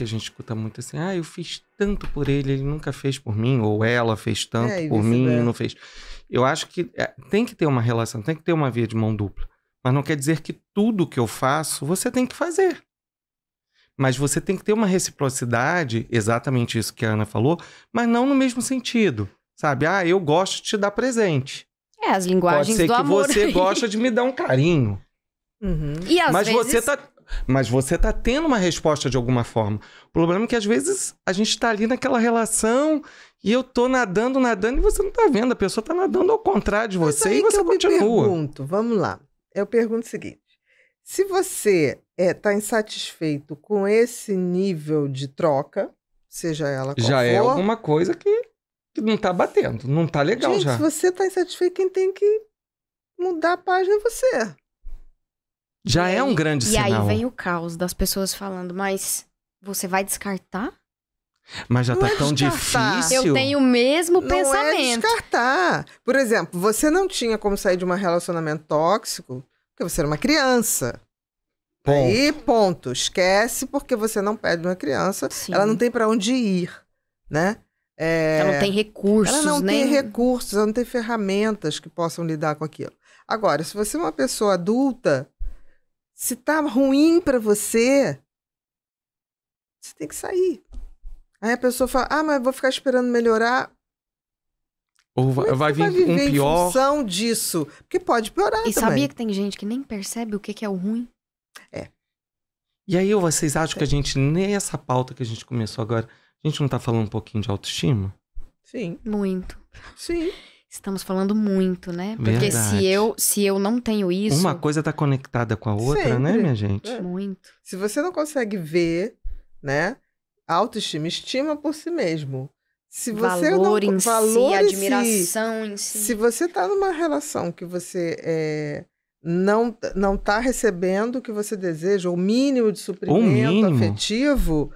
que a gente escuta muito assim, ah, eu fiz tanto por ele, ele nunca fez por mim, ou ela fez tanto é, por mim e não fez. Eu acho que é, tem que ter uma relação, tem que ter uma via de mão dupla. Mas não quer dizer que tudo que eu faço você tem que fazer. Mas você tem que ter uma reciprocidade, exatamente isso que a Ana falou, mas não no mesmo sentido. Sabe? Ah, eu gosto de te dar presente. É, as linguagens Pode ser que você gosta de me dar um carinho. Uhum. E às mas vezes... você tá mas você está tendo uma resposta de alguma forma. O problema é que às vezes a gente está ali naquela relação e eu tô nadando, nadando e você não está vendo. A pessoa está nadando ao contrário de você e você eu continua. Eu pergunto, vamos lá. Eu pergunto o seguinte: se você está eh, é, insatisfeito com esse nível de troca, seja ela qual já é for, é alguma coisa que, que não está batendo, não está legal gente, já. Se você está insatisfeito, quem tem que mudar a página é você. Já é e é aí, um grande e sinal. E aí vem o caos das pessoas falando, mas você vai descartar? Mas já não tá é tão descartar. difícil. Eu tenho o mesmo não é pensamento. É descartar. Por exemplo, você não tinha como sair de um relacionamento tóxico porque você era uma criança. Ponto. Aí, ponto. Esquece porque você não pede uma criança. Sim. Ela não tem para onde ir, né? É... Ela não tem recursos, Ela não nem... Né? tem recursos, ela não tem ferramentas que possam lidar com aquilo. Agora, se você é uma pessoa adulta, se tá ruim para você, você tem que sair. Aí a pessoa fala: "Ah, mas vou ficar esperando melhorar". Ou vai, é vai vir vai viver um pior. Em função disso, porque pode piorar E também. sabia que tem gente que nem percebe o que que é o ruim? É. E aí vocês acham é. que a é. gente nessa pauta que a gente começou agora, a gente não tá falando um pouquinho de autoestima? Sim. Muito. Sim. Estamos falando muito, né? Porque Verdade. se eu se eu não tenho isso. Uma coisa está conectada com a outra, né, sempre. né, minha gente? É. Muito. Se você não consegue ver, né? Autoestima, estima por si mesmo. Se você valor não, em valor si, admiração si, em si. Se você está numa relação que você é, não não está recebendo o que você deseja, o mínimo de suprimento mínimo. afetivo,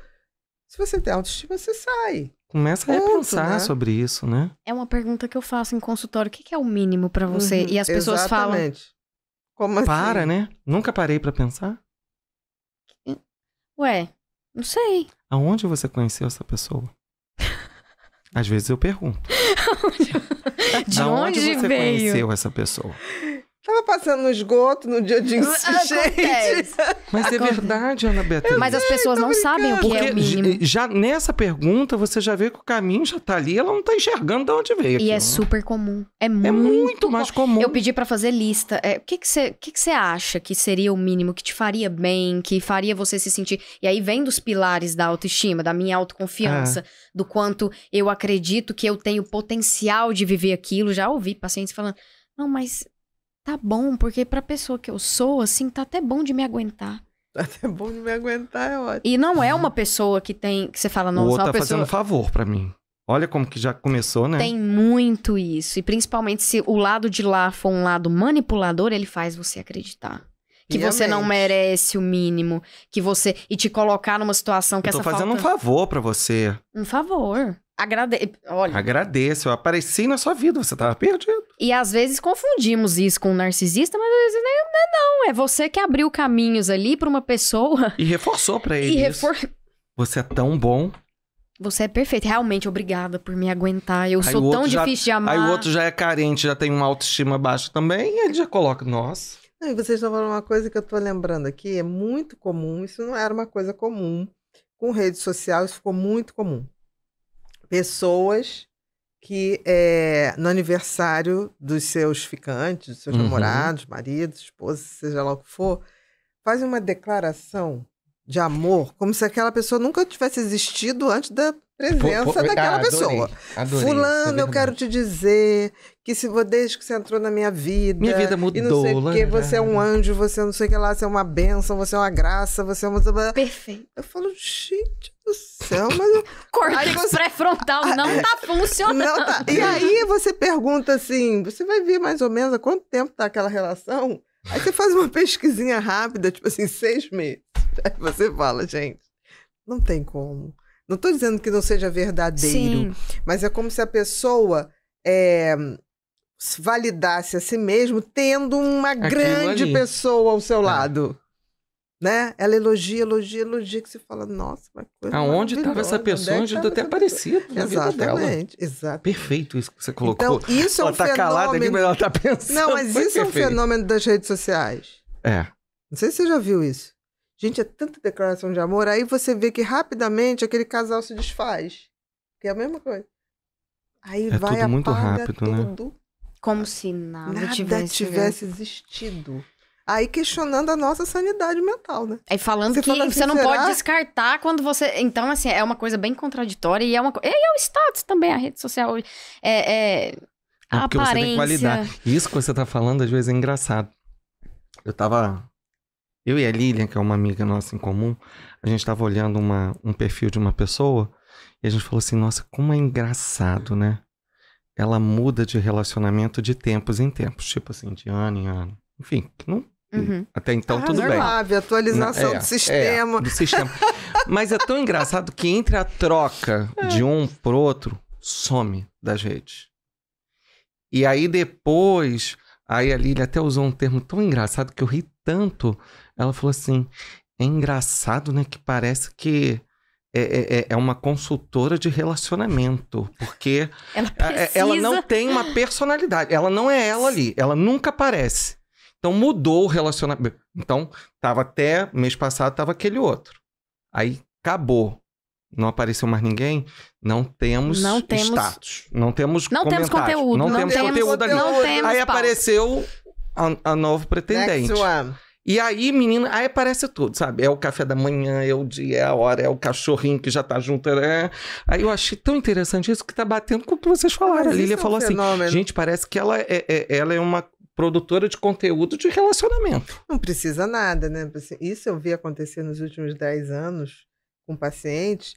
se você tem autoestima, você sai. Começa a pensar né? sobre isso, né? É uma pergunta que eu faço em consultório. O que é o mínimo para você? Uhum, e as pessoas exatamente. falam. Como assim? Para, né? Nunca parei para pensar? Ué, não sei. Aonde você conheceu essa pessoa? Às vezes eu pergunto. De onde, onde você veio? conheceu essa pessoa? Tava passando no esgoto no dia de ah, enchente. Mas é verdade, Ana Beth. Mas as é, pessoas não sabem o que Porque é o mínimo. Já nessa pergunta, você já vê que o caminho já tá ali, ela não tá enxergando de onde veio. E é né? super comum. É muito, é muito mais comum. Eu pedi para fazer lista. É, o que você que que que que acha que seria o mínimo que te faria bem, que faria você se sentir... E aí vem dos pilares da autoestima, da minha autoconfiança, é. do quanto eu acredito que eu tenho potencial de viver aquilo. Já ouvi pacientes falando... Não, mas tá bom, porque pra pessoa que eu sou, assim, tá até bom de me aguentar. Tá até bom de me aguentar, é ótimo. E não é uma pessoa que tem, que você fala, nossa, o é outro tá pessoa... fazendo favor para mim. Olha como que já começou, né? Tem muito isso. E principalmente se o lado de lá for um lado manipulador, ele faz você acreditar. Que você não merece o mínimo. Que você. E te colocar numa situação que eu tô essa fazendo falta... um favor para você. Um favor. Agrade... Olha. Agradeço, eu apareci na sua vida, você estava perdido. E às vezes confundimos isso com um narcisista, mas às vezes não, é não, é você que abriu caminhos ali para uma pessoa. E reforçou para ele. E refor... Você é tão bom. Você é perfeito, realmente obrigada por me aguentar. Eu aí sou tão já... difícil de amar. Aí o outro já é carente, já tem uma autoestima baixa também, e ele já coloca, nossa. E vocês estão falando uma coisa que eu estou lembrando aqui, é muito comum, isso não era uma coisa comum. Com rede social, isso ficou muito comum pessoas que é, no aniversário dos seus ficantes, dos seus uhum. namorados, maridos, esposas, seja lá o que for, fazem uma declaração de amor, como se aquela pessoa nunca tivesse existido antes da presença daquela adorei, pessoa. Adorei, Fulano, eu quero é. te dizer que se desde que você entrou na minha vida. Minha vida mudou. E não sei você é um anjo, você não sei o que lá, você é uma benção, você é uma graça, você é uma. Perfeito. Eu falo, gente do céu, mas. Eu... Córtex você... pré-frontal não tá funcionando. Não tá... E aí você pergunta assim: você vai ver mais ou menos há quanto tempo tá aquela relação? Aí você faz uma pesquisinha rápida, tipo assim, seis meses. Aí você fala, gente, não tem como. Não estou dizendo que não seja verdadeiro, Sim. mas é como se a pessoa é, validasse a si mesmo tendo uma Aquilo grande ali. pessoa ao seu é. lado. Né? Ela elogia, elogia, elogia, que você fala, nossa, mas coisa Aonde estava essa pessoa? Onde até parecia Exatamente, exatamente. Perfeito isso que você colocou. Então, isso é um ela tá fenômeno... calada ali, mas ela tá pensando. Não, mas isso perfeito. é um fenômeno das redes sociais. É. Não sei se você já viu isso. Gente, é tanta declaração de amor. Aí você vê que rapidamente aquele casal se desfaz. Que é a mesma coisa. Aí é vai tudo muito rápido, né? tudo. né? Como se nada, nada tivesse, tivesse existido. Aí questionando a nossa sanidade mental, né? Aí falando você que fala assim, você não será? pode descartar quando você. Então, assim, é uma coisa bem contraditória e é uma E é o status também, a rede social. É. é... A é porque aparência. você tem que validar. Isso que você tá falando, às vezes, é engraçado. Eu tava eu e a Lilian, que é uma amiga nossa em comum, a gente estava olhando uma, um perfil de uma pessoa e a gente falou assim: nossa, como é engraçado, né? Ela muda de relacionamento de tempos em tempos, tipo assim, de ano em ano. Enfim, não, uhum. até então ah, tudo normal, bem. atualização é, do sistema. É, do sistema. Mas é tão engraçado que entre a troca é. de um pro outro, some das redes. E aí depois, aí a Lilian até usou um termo tão engraçado que eu ri tanto, ela falou assim: é engraçado, né? Que parece que é, é, é, é uma consultora de relacionamento, porque ela, precisa... É, ela, não tem uma personalidade, ela não é ela ali, ela nunca aparece. Então mudou o relacionamento. Então, tava até mês passado, tava aquele outro. Aí acabou. Não apareceu mais ninguém, não temos, não temos... status. Não temos Não temos conteúdo. Não, não temos, temos conteúdo ali. Aí apareceu a, a, novo pretendente. Next one. E aí, menina, aí aparece tudo, sabe? É o café da manhã, é o dia, é a hora, é o cachorrinho que já tá junto. Né? Aí eu achei tão interessante isso que tá batendo com o que vocês falaram. Mas a Lilia é um falou assim, fenômeno. assim: gente, parece que ela é, é, ela é uma produtora de conteúdo de relacionamento. Não precisa nada, né? Isso eu vi acontecer nos últimos 10 anos com pacientes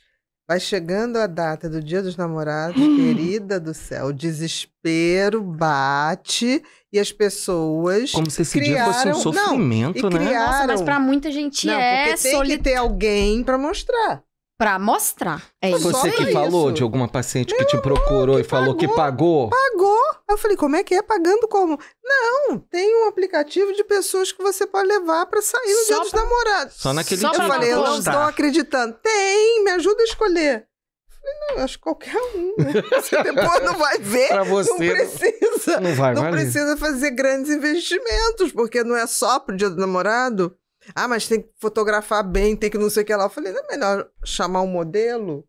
Vai chegando a data do Dia dos Namorados, querida do céu, o desespero bate e as pessoas como se esse criaram... dia fosse um sofrimento, não, e né? Criaram... Nossa, mas para muita gente não, é porque tem que ter alguém para mostrar. Pra mostrar. É isso. Você que isso. falou de alguma paciente Meu que te procurou amor, que e falou pagou, que pagou. Pagou. Aí eu falei, como é que é? Pagando como? Não, tem um aplicativo de pessoas que você pode levar para sair no só dia dos namorados. Só naquele só dia. Eu falei, eu não estou acreditando. Tem, me ajuda a escolher. Eu falei, não, acho qualquer um. Né? Você depois não vai ver. pra você, não né? precisa. Não, vai, não precisa fazer grandes investimentos, porque não é só pro dia do namorado. Ah, mas tem que fotografar bem, tem que não sei o que lá. Eu falei, não é melhor chamar um modelo?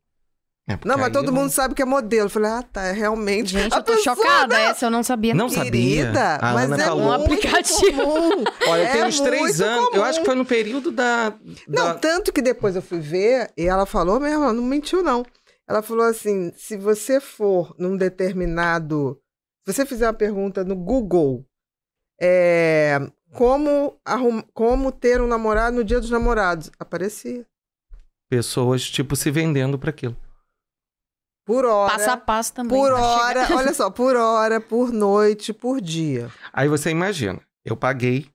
É, não, mas todo eu... mundo sabe que é modelo. Eu falei, ah, tá, é realmente. Gente, eu tô pessoa, chocada. Né? Essa eu não sabia. Não Querida, sabia. Ah, mas tá é falou. um aplicativo. Olha, eu é tenho uns três anos. Comum. Eu acho que foi no período da, da, Não, tanto que depois eu fui ver e ela falou mesmo, ela não mentiu, não. Ela falou assim: se você for num determinado. Se você fizer uma pergunta no Google, é, como, arrum, como ter um namorado no dia dos namorados, aparecia. Pessoas, tipo, se vendendo para aquilo. Por hora. Passo a passo também. Por né? hora, chegar. olha só, por hora, por noite, por dia. Aí você imagina, eu paguei,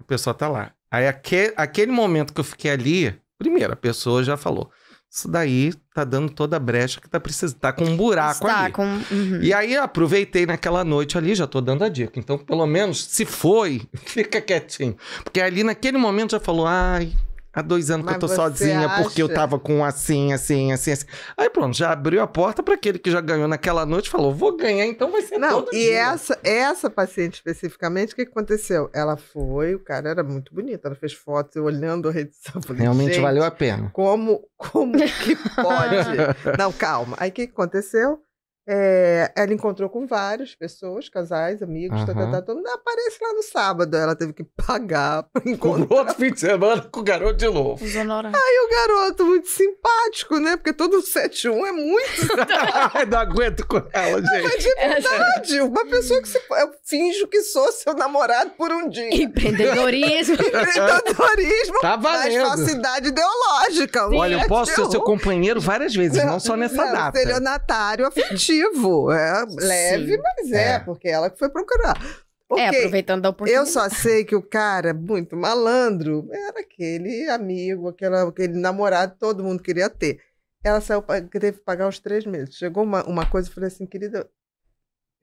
a pessoa tá lá. Aí aquele, aquele momento que eu fiquei ali, primeiro, a pessoa já falou. Isso daí tá dando toda a brecha que tá precisando. Tá com um buraco Está ali. Com... Uhum. E aí aproveitei naquela noite ali, já tô dando a dica. Então, pelo menos, se foi, fica quietinho. Porque ali naquele momento já falou, ai, Há dois anos Mas que eu tô sozinha acha? porque eu tava com assim, assim, assim, assim. Aí pronto, já abriu a porta para aquele que já ganhou naquela noite falou: vou ganhar, então vai ser Não, todo e dia. essa essa paciente especificamente, o que aconteceu? Ela foi, o cara era muito bonito, ela fez fotos eu olhando a rede social. Realmente valeu a pena. Como, como que pode? Não, calma. Aí o que aconteceu? É, ela encontrou com várias pessoas, casais, amigos, uhum. tá, tá, tá, Aparece lá no sábado. Ela teve que pagar para encontrar. outro fim de semana com o garoto de novo. Aí o garoto, muito simpático, né? Porque todo 7-1 é muito. Não aguento com ela, gente. Não, mas de é, verdade, uma pessoa que se... eu finjo que sou seu namorado por um dia. Empreendedorismo. Empreendedorismo. Tá valendo. Mas falsidade ideológica. Sim. Olha, eu posso ser seu companheiro várias vezes, não, não só nessa não, data. Estelionatário afetivo positivo. É leve, Sim. mas é, é, porque ela que foi procurar. É, okay. É, aproveitando a oportunidade. Eu só sei que o cara, muito malandro, era aquele amigo, aquela, aquele namorado que todo mundo queria ter. Ela saiu, teve que pagar uns três meses. Chegou uma, uma coisa e falei assim, querida,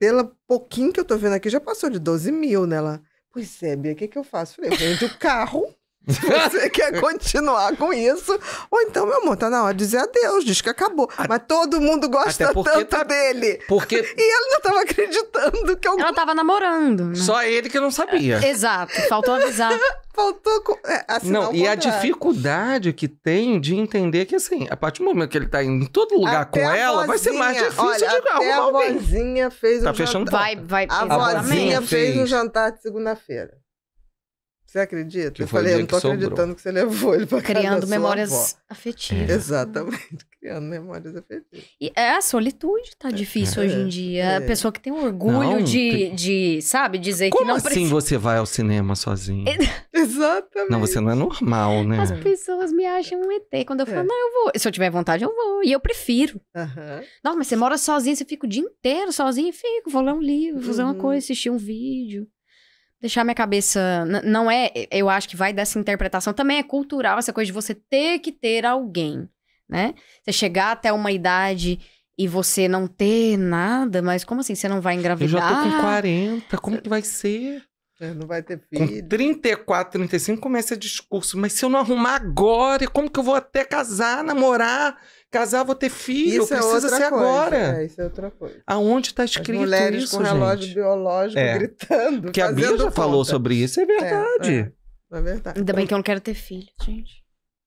pelo pouquinho que eu tô vendo aqui, já passou de 12 mil nela. Pois é, Bia, o que, que eu faço? Falei, vende o carro Você quer continuar com isso? Ou então, meu amor, tá na hora de dizer adeus, diz que acabou. A... Mas todo mundo gosta tanto tá... dele. Porque... E ela não tava acreditando que algum... Ela tava namorando. Né? Só ele que não sabia. É, exato, faltou avisar. faltou assim, não, não e a dificuldade que tem de entender que assim, a partir do momento que ele tá em todo lugar até com ela, vozinha, vai ser mais difícil olha, de até arrumar a alguém. A vozinha fez tá um jantar. Vai, vai, a vozinha fez um jantar de segunda-feira. Você acredita? Que tipo, eu falei, eu não tô acreditando que você levou ele pra Criando memórias afetivas. É. Exatamente, criando memórias afetivas. E é a solitude tá é. difícil é. hoje em dia. É. A pessoa que tem orgulho não, de, de, sabe, dizer Como que não assim precisa... você vai ao cinema sozinha? Exatamente. Não, você não é normal, né? As pessoas me acham um ET. Quando eu falo, não, eu vou. Se eu tiver vontade, eu vou. E eu prefiro. Uhum. Nossa, mas você mora sozinha, você fica o dia inteiro sozinha? Fico, vou ler um livro, uhum. fazer uma uhum. coisa, assistir um vídeo deixar minha cabeça. Não é. Eu acho que vai dessa interpretação. Também é cultural essa coisa de você ter que ter alguém, né? Você chegar até uma idade e você não ter nada, mas como assim? Você não vai engravidar? Eu já tô com 40, como que vai ser? É, não vai ter filho. Com 34, 35 começa esse discurso. Mas se eu não arrumar agora, como que eu vou até casar, namorar? Casar, vou ter filho, isso é precisa é ser coisa, agora. É, isso é outra coisa. Aonde está escrito As mulheres isso, com gente? relógio biológico é. gritando, Que a Bia já conta. falou sobre isso, é verdade. É, é, é. verdade. Ainda bem que eu não quero ter filho, gente.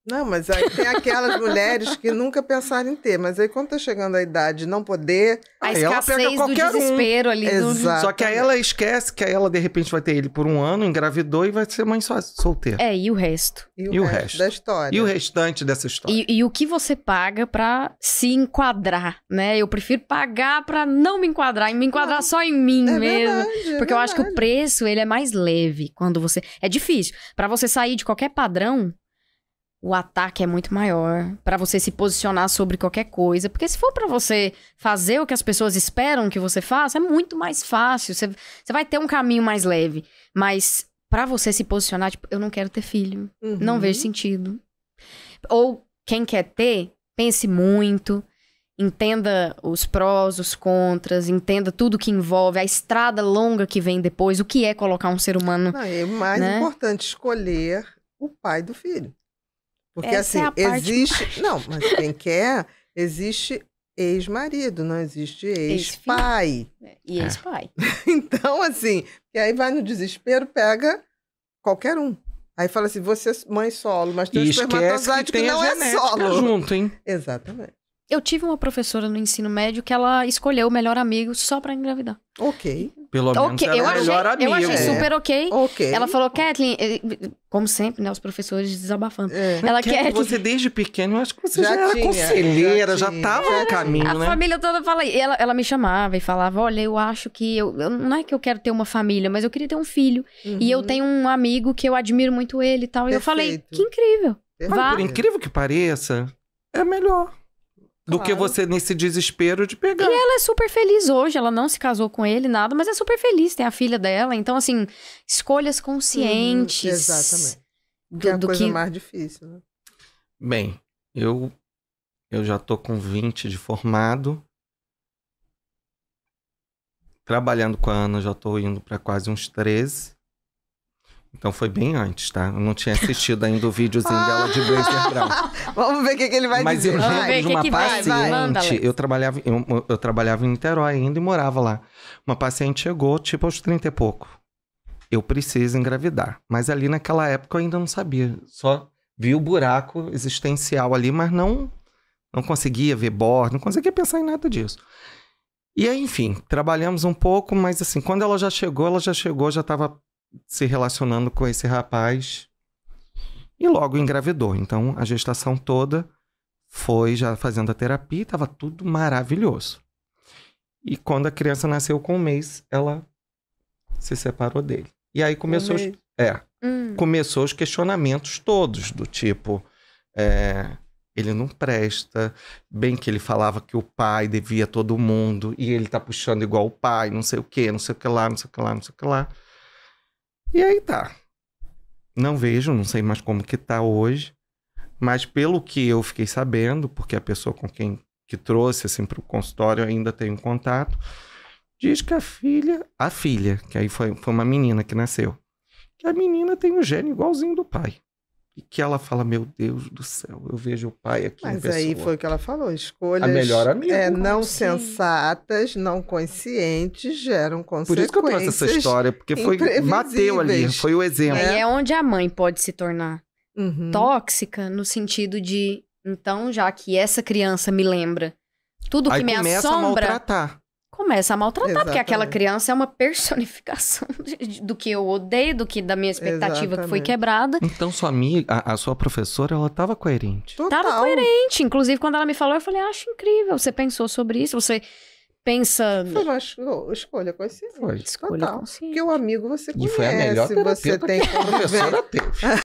Não, mas aí tem aquelas mulheres que nunca pensaram em ter, mas aí quando tá chegando a idade não poder, a aí ela qualquer do desespero um. ali. Exato. Só que aí ela esquece que aí ela de repente vai ter ele por um ano, engravidou e vai ser mãe só, solteira. É, e o resto? E o, e o resto, resto, da história. E o restante dessa história. E, e o que você paga para se enquadrar, né? Eu prefiro pagar para não me enquadrar, e me enquadrar ah, só em mim é mesmo. Verdade, é porque é eu verdade. acho que o preço, ele é mais leve quando você... É difícil. para você sair de qualquer padrão, o ataque é muito maior para você se posicionar sobre qualquer coisa, porque se for para você fazer o que as pessoas esperam que você faça, é muito mais fácil, você, você vai ter um caminho mais leve, mas para você se posicionar, tipo, eu não quero ter filho, uhum. não vejo sentido. Ou quem quer ter, pense muito, entenda os prós, os contras, entenda tudo que envolve, a estrada longa que vem depois, o que é colocar um ser humano. Não, é o mais né? importante escolher o pai do filho. Porque Essa é assim, é existe. Não, mas quem quer, existe ex-marido, não existe ex-pai. É, e é. ex-pai. É. Então, assim, e aí vai no desespero, pega qualquer um. Aí fala assim, você é mãe solo, mas tem um espermatozoide que, que não é solo. junto, hein? Exatamente. Eu tive uma professora no ensino médio que ela escolheu o melhor amigo só para engravidar. Ok. Pelo menos okay. eu melhor amiga. Eu achei super é. ok. Ela falou, Kathleen, como sempre, né? Os professores desabafando. É. Ela quer. Você desde pequeno, eu acho que você já, já era conselheira, já, já tava no caminho, a né? A família toda fala. Ela, ela me chamava e falava: Olha, eu acho que. Eu, eu, não é que eu quero ter uma família, mas eu queria ter um filho. Uhum. E eu uhum. tenho um amigo que eu admiro muito ele e tal. Perfeito. E eu falei: Que incrível. Vá. Por incrível que pareça, é melhor do claro. que você nesse desespero de pegar. E ela é super feliz hoje, ela não se casou com ele, nada, mas é super feliz, tem a filha dela. Então, assim, escolhas uhum, conscientes. exatamente. Do, que é a coisa que... mais difícil, né? Bem, eu, eu já tô com 20 de formado. Trabalhando com a Ana, já tô indo para quase uns 13. Então foi bem antes, tá? Eu não tinha assistido ainda o videozinho dela de Blazer Brown. Vamos ver o que, que ele vai Mas dizer. Mas eu lembro de uma que paciente. Vai, vai. Eu, trabalhava, eu, eu, trabalhava em Niterói ainda e morava lá. Uma paciente chegou, tipo, aos 30 e pouco. Eu preciso engravidar. Mas ali naquela época eu ainda não sabia. Só vi o buraco existencial ali, mas não, não conseguia ver borda, não conseguia pensar em nada disso. E aí, enfim, trabalhamos um pouco, mas assim, quando ela já chegou, ela já chegou, já estava se relacionando com esse rapaz e logo engravidou. Então a gestação toda foi já fazendo a terapia, estava tudo maravilhoso. E quando a criança nasceu com um mês, ela se separou dele. E aí começou, um os, é, hum. começou os questionamentos todos do tipo é, ele não presta, bem que ele falava que o pai devia todo mundo e ele tá puxando igual o pai, não sei o que, não sei o que lá, não sei o que lá, não sei o que lá. E aí tá. Não vejo, não sei mais como que tá hoje, mas pelo que eu fiquei sabendo, porque a pessoa com quem que trouxe assim para o consultório ainda tem um contato, diz que a filha, a filha, que aí foi, foi uma menina que nasceu, que a menina tem um gênio igualzinho do pai e que ela fala: Meu Deus do céu, eu vejo o pai aqui. Mas aí foi o que ela falou: escolhas. A melhor amiga. É, não assim? sensatas, não conscientes geram consequências. Por isso que eu trouxe essa história, porque foi bateu ali, foi o exemplo. Aí é onde a mãe pode se tornar uhum. tóxica, no sentido de: então, já que essa criança me lembra tudo aí que me assombra. A maltratar começa a maltratar, Exatamente. porque aquela criança é uma personificação de, do que eu odeio, do que da minha expectativa Exatamente. que foi quebrada. Então sua amiga, a, a sua professora, ela estava coerente. Total. Tava coerente, inclusive quando ela me falou, eu falei: ah, "Acho incrível, você pensou sobre isso, você pensa. Foi uma escolha consciente. Foi. Escolha consciente. Porque o amigo você conhece. E foi a melhor você tem. Que a professora teve.